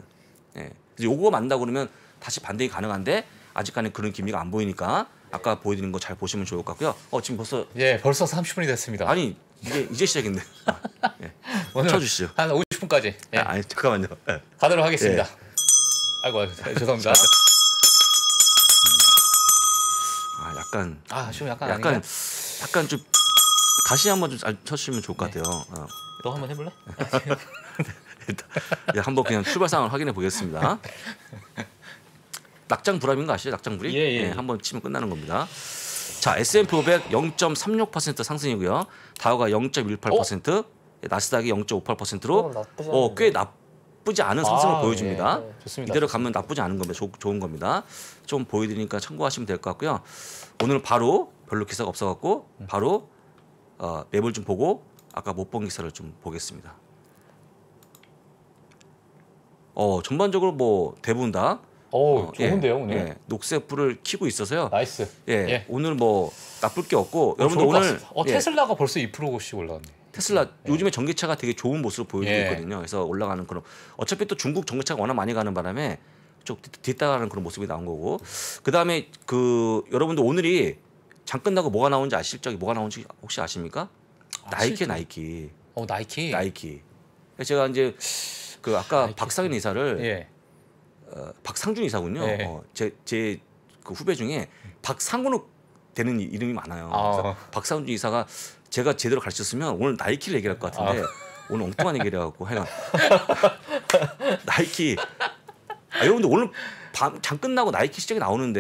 예. 요거 만다 그러면 다시 반등이 가능한데 아직까지 는 그런 기미가 안 보이니까 아까 보여드린 거 잘 보시면 좋을 것 같고요. 어 지금 벌써 예 벌써 30분이 됐습니다. 아니 이게 이제 시작인데. 네. 쳐주시죠. 한 50분까지. 네. 예. 아, 아니 잠깐만요. 네. 가도록 하겠습니다. 아이고, 아이고 죄송합니다. 음. 아 약간. 아 지금 약간 약간 아닌가요? 약간 좀 다시 한번 좀 쳐주시면 좋을 것 네. 같아요. 어. 너 한번 해볼래? 네. 예, 한번 그냥 출발 상황을 확인해 보겠습니다. 낙장 불합인 거 아시죠? 낙장 불이? 예, 예. 예, 한번 치면 끝나는 겁니다. 자, S&P 500 0.36% 상승이고요. 다우가 0.18%, 어? 나스닥이 0.58%로 어, 어 꽤 나쁘지 않은 상승을 아, 예. 보여줍니다. 예, 이대로 가면 나쁘지 않은 겁니다. 조, 좋은 겁니다. 좀 보여드리니까 참고하시면 될 것 같고요. 오늘 바로 별로 기사가 없어갖고 음. 바로 어, 맵을 좀 보고 아까 못 본 기사를 좀 보겠습니다. 어, 전반적으로 뭐 대부분 다 오, 어, 좋은데요 예, 오늘. 예, 녹색 불을 켜고 있어서요. 나이스. 예, 예. 오늘 뭐 나쁠 게 없고 어, 여러분들 오늘 어, 예. 테슬라가 벌써 2%씩 올라왔네. 테슬라 예. 요즘에 전기차가 되게 좋은 모습을 보여주고 예. 있거든요. 그래서 올라가는 그런 어차피 또 중국 전기차가 워낙 많이 가는 바람에 좀 뒤따라가는 그런 모습이 나온 거고 그다음에 그 여러분들 오늘이 장 끝나고 뭐가 나온지 아실 적이 뭐가 나온지 혹시 아십니까? 나이키 나이키. 어 나이키. 나이키. 제가 이제 그 아까 이키 박상현 이사를 어, 박상준 이사군요. 네. 어, 제 제 그 후배 중에 박상근욱 되는 이름이 많아요. 아. 박상준 이사가 제가 제대로 가르쳤으면 오늘 나이키를 얘기할 것 같은데 아. 오늘 엉뚱한 얘기를 해갖고 하여간 나이키 아, 여러분들 오늘 밤장 끝나고 나이키 시장에 나오는데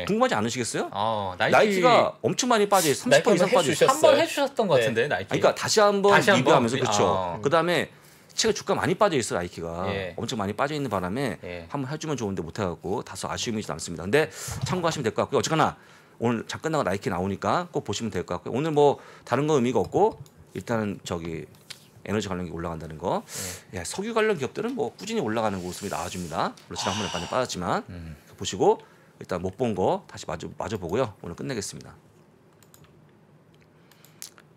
예. 궁금하지 않으시겠어요? 어, 나이키... 가 엄청 많이 빠져30% 이상 빠져요. 한번 해주셨던 것 같은데 네. 나이키. 그러니까 다시 한번 리뷰하면서 그렇죠. 아. 그다음에 최가 주가 많이 빠져 있어 나이키가 예. 엄청 많이 빠져 있는 바람에 예. 한번 해주면 좋은데 못 해갖고 다소 아쉬움이 남습니다. 근데 참고하시면 될 것 같고요. 어쨌거나 오늘 잠 끝나고 나이키 나오니까 꼭 보시면 될 것 같고요. 오늘 뭐 다른 거 의미가 없고 일단은 저기 에너지 관련이 올라간다는 거. 예. 야, 예, 석유 관련 기업들은 뭐 꾸준히 올라가는 모습이 나와줍니다. 물론 지난번에 많이 빠졌지만 음. 보시고 일단 못 본 거 다시 마저 마저 보고요. 오늘 끝내겠습니다.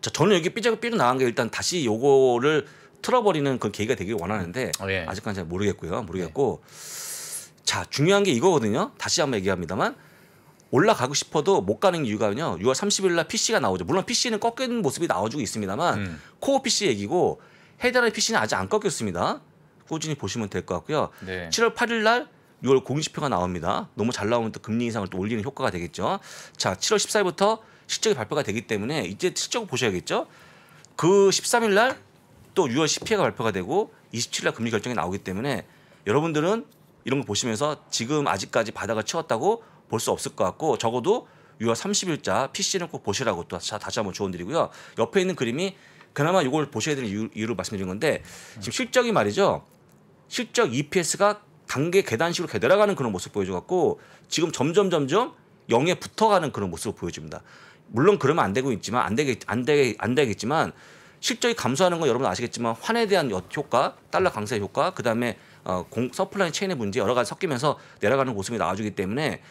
자, 저는 여기 삐져 삐져 나간 게 일단 다시 요거를 틀어버리는 그 계기가 되길 원하는데 음. 어, 예. 아직까지 잘 모르겠고요. 모르겠고 예. 자 중요한 게 이거거든요. 다시 한번 얘기합니다만 올라가고 싶어도 못 가는 이유가요. 6월 30일 날 PC가 나오죠. 물론 PC는 꺾인 모습이 나와주고 있습니다만 음. 코어 PC 얘기고 헤드라인 PC는 아직 안 꺾였습니다. 꾸준히 보시면 될 것 같고요. 네. 7월 8일 날 6월 공시표가 나옵니다. 너무 잘 나오면 또 금리 인상을 또 올리는 효과가 되겠죠. 자, 7월 14일부터 실적이 발표가 되기 때문에 이제 실적을 보셔야겠죠. 그 13일 날또 6월 10회가 발표가 되고 27일 금리 결정이 나오기 때문에 여러분들은 이런 거 보시면서 지금 아직까지 바닥을 치웠다고 볼 수 없을 것 같고 적어도 6월 30일자 PC는 꼭 보시라고 또 다시 한번 조언드리고요. 옆에 있는 그림이 그나마 이걸 보셔야 되는 이유를 말씀드린 건데 지금 실적이 말이죠. 실적 EPS가 단계 계단식으로 되돌아가는 그런 모습 보여줘갖고 지금 점점 점점 0에 붙어가는 그런 모습을 보여줍니다. 물론 그러면 안 되고 있지만 안 되겠 안 되겠 안 되겠지만 실적이 감소하는 건 여러분 아시겠지만 환에 대한 효과, 달러 강세 효과, 그다음에 어, 공, 서플라이 체인의 문제 여러 가지 섞이면서 내려가는 모습이 나와주기 때문에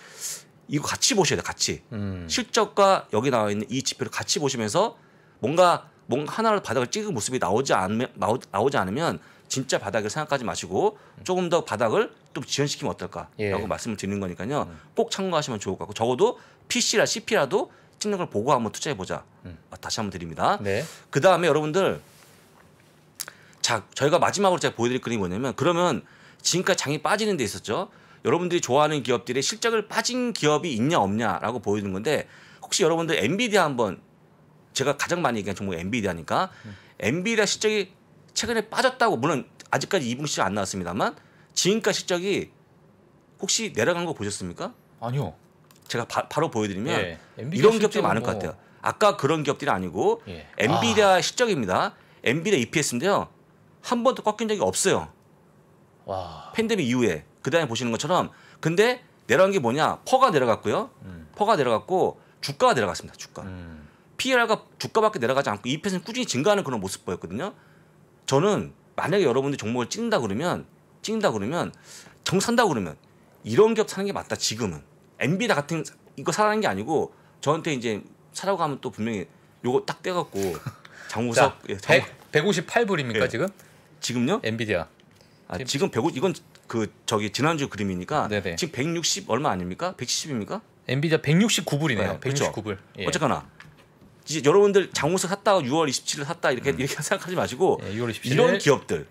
이거 같이 보셔야 돼요. 같이 음. 실적과 여기 나와 있는 이 지표를 같이 보시면서 뭔가 뭔가 하나를 바닥을 찍은 모습이 나오지 않으면 나오지 않으면 진짜 바닥을 생각하지 마시고 조금 더 바닥을 좀 지연시키면 어떨까라고 예. 말씀을 드리는 거니까요. 음. 꼭 참고하시면 좋을 것 같고 적어도 PC라 CP라도 찍는 걸 보고 한번 투자해 보자. 음. 아, 다시 한번 드립니다. 네. 그 다음에 여러분들 자 저희가 마지막으로 제가 보여드릴 그림이 뭐냐면 그러면 지금까지 장이 빠지는 데 있었죠. 여러분들이 좋아하는 기업들의 실적을 빠진 기업이 있냐 없냐라고 보여주는 건데 혹시 여러분들 엔비디아 한번 제가 가장 많이 얘기한 종목 엔비디아니까 음. 엔비디아 실적이 최근에 빠졌다고 물론 아직까지 2분기 실안 나왔습니다만 지금까지 실적이 혹시 내려간 거 보셨습니까? 아니요. 제가 바, 로 보여드리면 예. 이런 기업들이 많을 것 뭐 같아요. 아까 그런 기업들이 아니고 예. 엔비디아 아. 실적입니다. 엔비디아 EPS인데요. 한 번도 꺾인 적이 없어요. 와. 팬데믹 이후에 그다음에 보시는 것처럼 근데 내려간 게 뭐냐? 퍼가 내려갔고요. 음. 퍼가 내려갔고 주가가 내려갔습니다. 주가. 음. p r 가 주가밖에 내려가지 않고 EPS는 꾸준히 증가하는 그런 모습 보였거든요. 저는 만약에 여러분들이 종목을 찍는다 그러면 찍는다 그러면 정 산다 그러면 이런 기업 사는 게 맞다 지금은. 엔비다 같은 이거 사라는 게 아니고 저한테 이제 사라고 하면 또 분명히 요거 딱 떼갖고 장우석 자, 예, 장... 100, 158불입니까 예. 지금? 지금요? 엔비디아. 아, 지금 150 이건 그 저기 지난주 그림이니까 네네. 지금 160 얼마 아닙니까? 170입니까? 엔비디아 169불이네요. 네, 169불. 그렇죠? 예. 어쨌거나 이제 여러분들 장우석 샀다가 6월 27일 샀다 이렇게 음. 이렇게 생각하지 마시고 예, 6월 27일 이런 기업들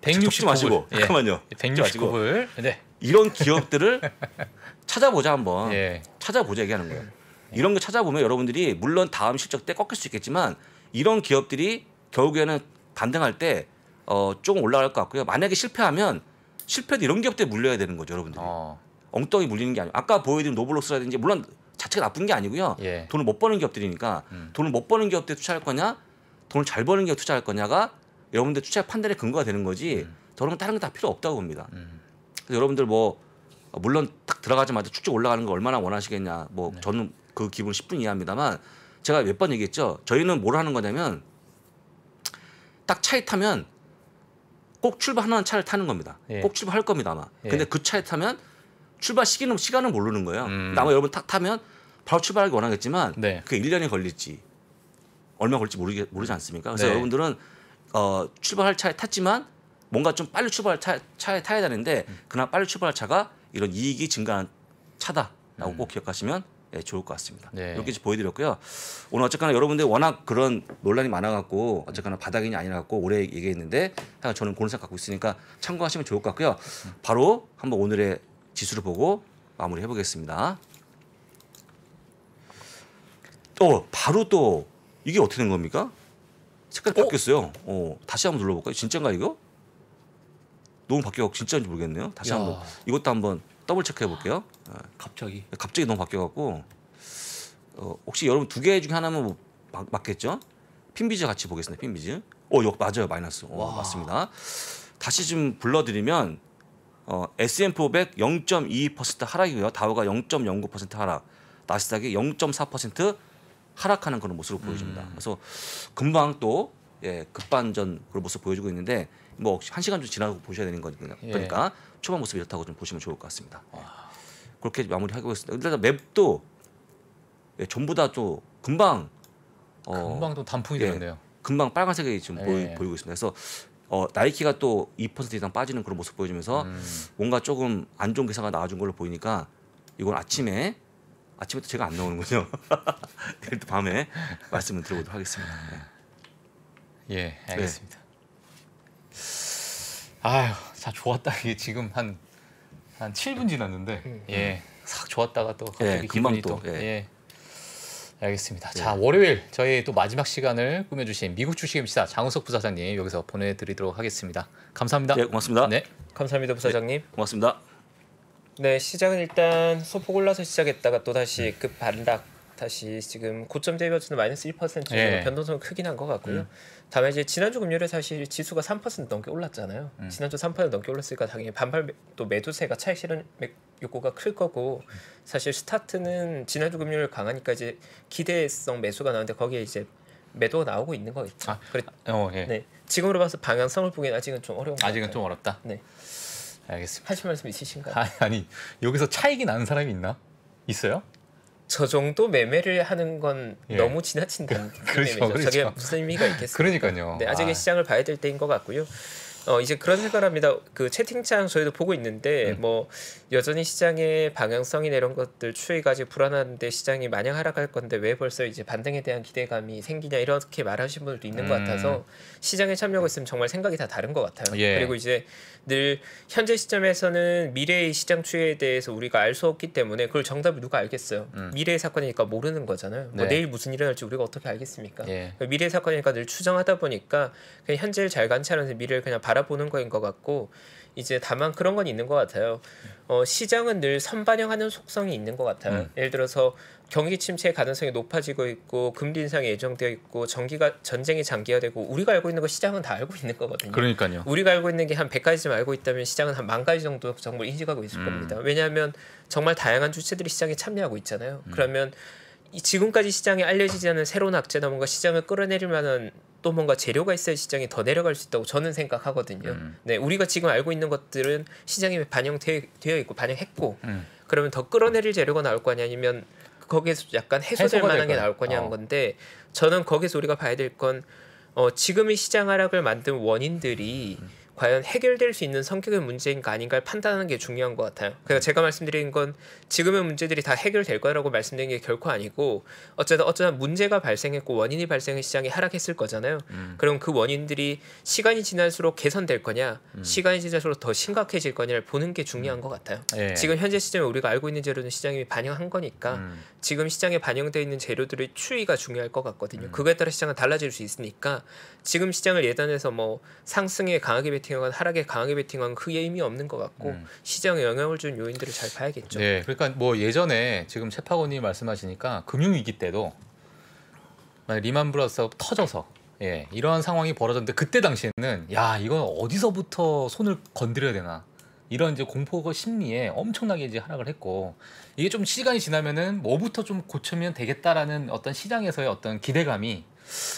169불 마시고 예. 잠깐만요. 169불. 네. 이런 기업들을 찾아보자 한번 예. 찾아보자 얘기하는 거예요. 이런 거 찾아보면 여러분들이 물론 다음 실적 때 꺾일 수 있겠지만 이런 기업들이 결국에는 반등할 때 어, 조금 올라갈 것 같고요. 만약에 실패하면 실패도 이런 기업들에 물려야 되는 거죠, 여러분들이. 어. 엉덩이 물리는 게 아니고 아까 보여드린 노블록스라든지 물론 자체가 나쁜 게 아니고요. 예. 돈을 못 버는 기업들이니까 음. 돈을 못 버는 기업들에 투자할 거냐, 돈을 잘 버는 기업 투자할 거냐가 여러분들 투자 판단의 근거가 되는 거지. 음. 저는 다른 거 다 필요 없다고 봅니다. 음. 여러분들 뭐 물론 딱 들어가자마자 쭉쭉 올라가는 거 얼마나 원하시겠냐. 뭐 네. 저는 그 기분 10분 이해합니다만 제가 몇 번 얘기했죠. 저희는 뭘 하는 거냐면 딱 차에 타면 꼭 출발하는 차를 타는 겁니다. 예. 꼭 출발할 겁니다 아마. 예. 근데 그 차에 타면 출발 시기는 시간을 모르는 거예요. 음. 아마 여러분 타, 타면 바로 출발하기 원하겠지만 네. 그게 1년이 걸릴지 얼마 걸릴지 모르 모르지 않습니까? 그래서 네. 여러분들은 어, 출발할 차에 탔지만 뭔가 좀 빨리 출발 차, 차에 타야 되는데 음. 그나마 빨리 출발 차가 이런 이익이 증가한 차다라고 음. 꼭 기억하시면 예, 좋을 것 같습니다. 네. 이렇게 보여드렸고요. 오늘 어쨌거나 여러분들 워낙 그런 논란이 많아갖고 어쨌거나 바닥인이 아니라갖고 오래 얘기했는데 저는 그런 생각 갖고 있으니까 참고하시면 좋을 것 같고요. 바로 한번 오늘의 지수를 보고 마무리 해보겠습니다. 또 어, 바로 또 이게 어떻게 된 겁니까? 색깔 어? 바뀌었어요. 어, 다시 한번 눌러볼까요? 진짠가 이거? 너무 바뀌어갖고 진짜인지 모르겠네요. 다시 한번 이것도 한번 더블 체크해 볼게요. 아, 갑자기 네, 갑자기 너무 바뀌어갖고 어, 혹시 여러분 두 개 중에 하나면 뭐 막, 맞겠죠? 핀비즈 같이 보겠습니다. 핀비즈. 어, 역 맞아요. 마이너스. 어, 맞습니다. 다시 좀 불러드리면 어, S&P500 0.22% 하락이고요. 다우가 0.09% 하락. 나스닥이 0.4% 하락하는 그런 모습을 보여줍니다. 음. 그래서 금방 또 예, 급반전 그런 모습 보여주고 있는데 뭐한 시간 좀 지나고 보셔야 되는 거니까 예. 그러니까 초반 모습이 이렇다고 좀 보시면 좋을 것 같습니다. 와. 그렇게 마무리하고 있습니다. 일단 맵도 예, 전부 다 또 금방 어, 금방 또 단풍이 예, 되네요. 금방 빨간색이 지금 예. 보이, 고 있습니다. 그래서 어, 나이키가 또2% 이상 빠지는 그런 모습 보여주면서 음. 뭔가 조금 안 좋은 기사가 나와준 걸로 보이니까 이건 아침에 아침에 또 제가 안 나오는군요. 내일 또 밤에 말씀을 드리도록 하겠습니다. 네. 예, 알겠습니다. 아휴, 자 좋았다 이게 지금 한한 7분 지났는데 음, 음. 예, 싹 좋았다가 또 예, 갑자기 예, 기분이 또, 또 예. 예. 알겠습니다. 예. 자 월요일 저희 또 마지막 시간을 꾸며주신 미국 주식임시사 장우석 부사장님 여기서 보내드리도록 하겠습니다. 감사합니다. 예, 고맙습니다. 네, 감사합니다 부사장님. 네, 고맙습니다. 네, 시장은 일단 소폭 올라서 시작했다가 또 다시 네. 급 반락 다시 지금 고점 대비해서는 마이너스 1% 정도 예. 변동성 크긴 한 것 같고요. 음. 다음에 이제 지난주 금요일에 사실 지수가 3% 넘게 올랐잖아요. 음. 지난주 3% 넘게 올랐으니까 당연히 반발 또 매도세가 차익 실현 욕구가 클 거고 사실 스타트는 지난주 금요일 강하니까 이제 기대성 매수가 나왔는데 거기에 이제 매도가 나오고 있는 거겠죠. 아, 그래, 어, 예. 네. 지금으로 봐서 방향성을 보기엔 아직은 좀 어려운 아직은 같아요. 좀 어렵다. 네. 알겠습니다. 하실 말씀 있으신가요? 아니, 아니 여기서 차익이 나는 사람이 있나? 있어요? 저 정도 매매를 하는 건 예. 너무 지나친 그, 그렇죠, 죠 그렇죠. 저게 무슨 의미가 있겠어요. 그러니까요. 네, 아직은 아. 시장을 봐야 될 때인 것 같고요. 어, 이제 그런 생각을 합니다. 그 채팅창 저희도 보고 있는데 음. 뭐 여전히 시장의 방향성이나 이런 것들 추이까지 불안한데 시장이 마냥 하락할 건데 왜 벌써 이제 반등에 대한 기대감이 생기냐 이렇게 말하시는 분들도 있는 음. 것 같아서 시장에 참여있으면 정말 생각이 다 다른 것 같아요. 예. 그리고 이제 늘 현재 시점에서는 미래의 시장 추이에 대해서 우리가 알 수 없기 때문에 그걸 정답을 누가 알겠어요. 음. 미래의 사건이니까 모르는 거잖아요. 뭐 네. 뭐 내일 무슨 일이 날지 우리가 어떻게 알겠습니까? 예. 미래의 사건이니까 늘 추정하다 보니까 그냥 현재를 잘 관찰하면서 미래를 그냥 바 바라보는 거인 것 같고 이제 다만 그런 건 있는 것 같아요. 어, 시장은 늘 선반영하는 속성이 있는 것 같아요. 음. 예를 들어서 경기 침체 가능성이 높아지고 있고 금리 인상이 예정되어 있고 전기가 전쟁이 장기화되고 우리가 알고 있는 거 시장은 다 알고 있는 거거든요. 그러니까요. 우리가 알고 있는 게 한 백가지쯤 알고 있다면 시장은 한 만 가지 정도 정보를 인식하고 있을 음. 겁니다. 왜냐하면 정말 다양한 주체들이 시장에 참여하고 있잖아요. 음. 그러면 지금까지 시장에 알려지지 않은 새로운 악재나 뭔가 시장을 끌어내릴 만한 또 뭔가 재료가 있어야 시장이 더 내려갈 수 있다고 저는 생각하거든요. 음. 네, 우리가 지금 알고 있는 것들은 시장에 반영되어 있고 반영했고 음. 그러면 더 끌어내릴 재료가 나올 거냐 아니면 거기에서 약간 해소될 만한 게 나올 거냐 어. 건데 저는 거기서 우리가 봐야 될 건 어, 지금 의 시장 하락을 만든 원인들이 음. 과연 해결될 수 있는 성격의 문제인가 아닌가를 판단하는 게 중요한 것 같아요. 그래서 그러니까 제가 말씀드린 건 지금의 문제들이 다 해결될 거라고 말씀드린 게 결코 아니고 어쨌든 어쨌든 문제가 발생했고 원인이 발생해 시장이 하락했을 거잖아요. 음. 그럼 그 원인들이 시간이 지날수록 개선될 거냐, 음. 시간이 지날수록 더 심각해질 거냐를 보는 게 중요한 음. 것 같아요. 예. 지금 현재 시점에 우리가 알고 있는 재료는 시장이 반영한 거니까 음. 지금 시장에 반영되어 있는 재료들의 추이가 중요할 것 같거든요. 음. 그거에 따라 시장은 달라질 수 있으니까 지금 시장을 예단해서 뭐 상승에 강하게 베팅하건 하락에 강하게 베팅하건 크게 의미 없는 것 같고 음. 시장에 영향을 준 요인들을 잘 봐야겠죠. 네, 그러니까 뭐 예전에 지금 채파고님이 말씀하시니까 금융위기 때도 리만 브라더스 터져서 예, 이러한 상황이 벌어졌는데 그때 당시에는 야 이건 어디서부터 손을 건드려야 되나 이런 이제 공포 심리에 엄청나게 이제 하락을 했고 이게 좀 시간이 지나면은 뭐부터 좀 고치면 되겠다라는 어떤 시장에서의 어떤 기대감이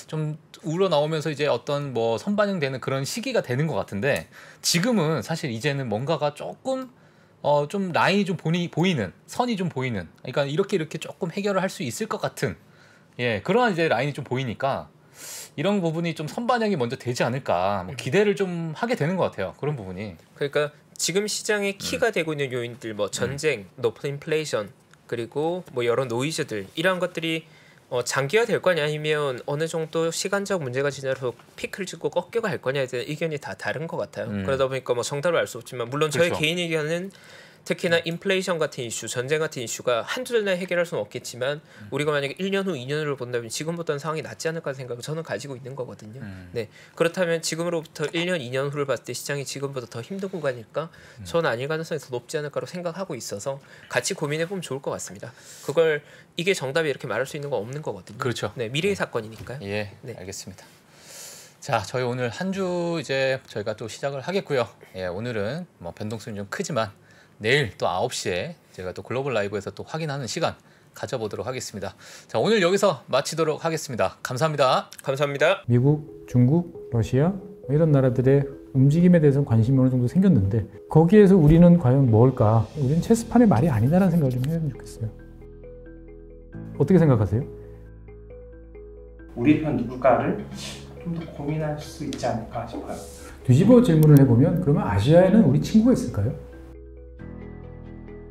좀 우러나오면서 이제 어떤 뭐 선반영되는 그런 시기가 되는 것 같은데 지금은 사실 이제는 뭔가가 조금 어 좀 라인이 좀 보니, 보이는 선이 좀 보이는 그러니까 이렇게 이렇게 조금 해결을 할 수 있을 것 같은 예 그러한 이제 라인이 좀 보이니까 이런 부분이 좀 선반영이 먼저 되지 않을까 뭐 음. 기대를 좀 하게 되는 것 같아요 그런 부분이 그러니까 지금 시장의 키가 음. 되고 있는 요인들 뭐 음. 전쟁 음. 높은 인플레이션 그리고 뭐 여러 노이즈들 이런 것들이 어, 장기화 될 거냐 아니면 어느 정도 시간적 문제가 지나서 피크를 찍고 꺾여 갈 거냐에 대한 의견이 다 다른 것 같아요. 음. 그러다 보니까 뭐 정답을 알 수 없지만 물론 저의 그렇죠. 개인 의견은 특히나 인플레이션 같은 이슈, 전쟁 같은 이슈가 한 두 달 내에 해결할 수는 없겠지만 우리가 만약에 1년 후, 2년 후를 본다면 지금보다는 상황이 낫지 않을까 생각을 저는 가지고 있는 거거든요. 음. 네. 그렇다면 지금으로부터 1년, 2년 후를 봤을 때 시장이 지금보다 더 힘든 구간일까? 음. 저는 아닐 가능성이 더 높지 않을까로 생각하고 있어서 같이 고민해 보면 좋을 것 같습니다. 그걸 이게 정답이 이렇게 말할 수 있는 건 없는 거거든요. 그렇죠. 네, 미래의 네. 사건이니까요. 예, 네. 알겠습니다. 자, 저희 오늘 한 주 이제 저희가 또 시작을 하겠고요. 예, 오늘은 뭐 변동성이 좀 크지만 내일 또 9시에 제가 또 글로벌 라이브에서 또 확인하는 시간 가져보도록 하겠습니다. 자, 오늘 여기서 마치도록 하겠습니다. 감사합니다. 감사합니다. 미국, 중국, 러시아 이런 나라들의 움직임에 대해서 관심이 어느 정도 생겼는데 거기에서 우리는 과연 뭘까? 우리는 체스판의 말이 아니다라는 생각을 좀해면 좋겠어요. 어떻게 생각하세요? 우리 편 누굴까를 좀 더 고민할 수 있지 않을까 싶어요. 뒤집어 질문을 해보면 그러면 아시아에는 우리 친구가 있을까요?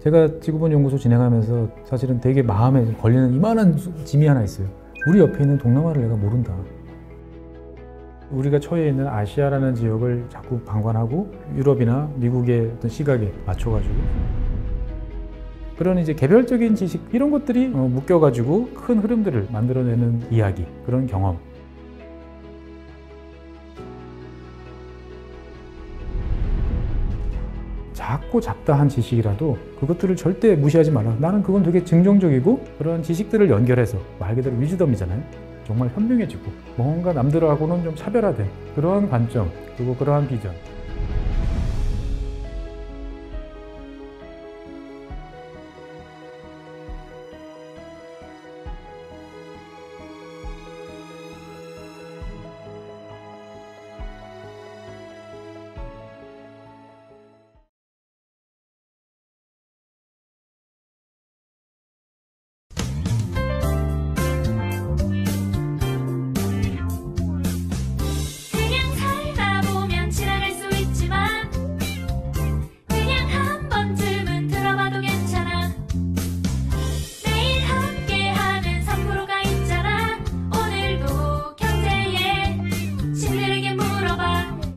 제가 지구본 연구소 진행하면서 사실은 되게 마음에 걸리는 이만한 짐이 하나 있어요. 우리 옆에 있는 동남아를 내가 모른다. 우리가 처해 있는 아시아라는 지역을 자꾸 방관하고 유럽이나 미국의 어떤 시각에 맞춰가지고 그런 이제 개별적인 지식 이런 것들이 어, 묶여가지고 큰 흐름들을 만들어내는 이야기 그런 경험 작고 잡다한 지식이라도 그것들을 절대 무시하지 말아 나는 그건 되게 긍정적이고 그런 지식들을 연결해서 말 그대로 위즈덤이잖아요. 정말 현명해지고 뭔가 남들하고는 좀 차별화된 그러한 관점 그리고 그러한 비전